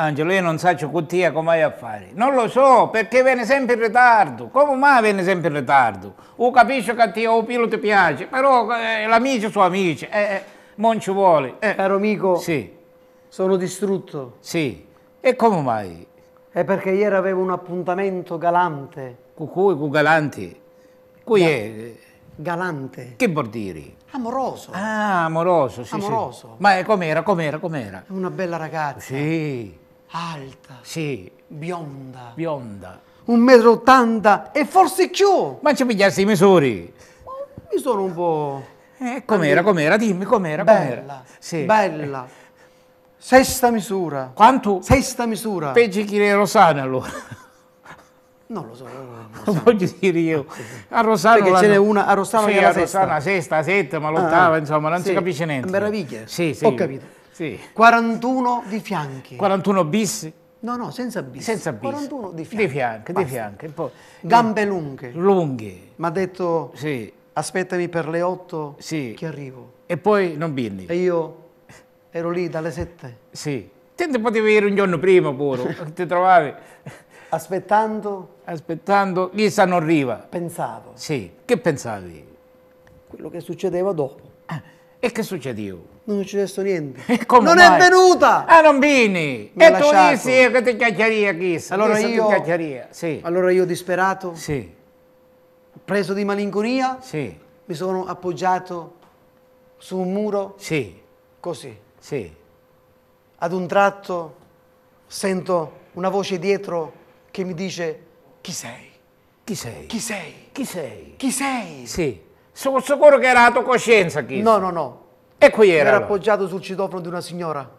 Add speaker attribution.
Speaker 1: Angelo, io non so cottia come vai a fare. Non lo so, perché viene sempre in ritardo. Come mai viene sempre in ritardo? O capisce che a te o pilota piace, però eh, l'amico suo amico, eh, eh non ci vuole. Eh. Caro amico, sì. sono distrutto. Sì. E come mai?
Speaker 2: È perché ieri avevo un appuntamento galante.
Speaker 1: Con cui? Con Galanti? Qui Ga è... Galante. Che vuol dire? Amoroso. Ah, amoroso, sì. Amoroso. Sì. Ma com'era, com'era, com'era?
Speaker 2: Una bella ragazza.
Speaker 1: Sì.
Speaker 2: Alta. Sì. Bionda. Bionda. Un metro ottanta
Speaker 1: e forse più. Ma ci pigliassi i misuri.
Speaker 2: Oh, mi sono un po'... Eh, com'era,
Speaker 1: com'era, dimmi com'era, com'era. Bella,
Speaker 2: sì. bella. Sesta misura.
Speaker 1: Quanto? Sesta misura. Peggio chi è Rosana allora.
Speaker 2: Non lo so, non
Speaker 1: lo so. voglio dire io. A Rosano Perché ce n'è una a Rosano sì, che è la a Rosana, sesta. sesta, settima, l'ottava, ah, insomma, non sì. si capisce niente. Meraviglia. Sì, sì. Ho capito. Sì.
Speaker 2: 41 di fianchi. 41 bis? No, no, senza bis. Senza bis. 41 di fianchi. Di fianchi, di fianchi. Poi, Gambe lunghe. Lunghe. Mi ha detto, sì. aspettami per le 8 sì. che arrivo. E poi non birni. E io ero lì dalle 7. Sì. Te ti potevi
Speaker 1: vedere un giorno prima pure,
Speaker 2: ti trovavi. Aspettando? Aspettando,
Speaker 1: chissà non arriva.
Speaker 2: Pensavo.
Speaker 1: Sì, che pensavi? Quello che succedeva dopo. E che succedeva?
Speaker 2: Non è successo niente. non mai? è venuta! Ah, non vieni! Mi e tu dici che ti chiacchieria chissà. Allora chissà io... Chiacchieria. Sì. Allora io disperato? Sì. Preso di malinconia? Sì. Mi sono appoggiato su un muro? Sì. Così? Sì. Ad un tratto sento una voce dietro che mi dice chi sei? Chi sei? Chi sei? Chi sei? Chi sei?
Speaker 1: Sì. Sono sicuro che era la tua coscienza, chi? No,
Speaker 2: no, no. E qui era? Era appoggiato sul citofono di una signora.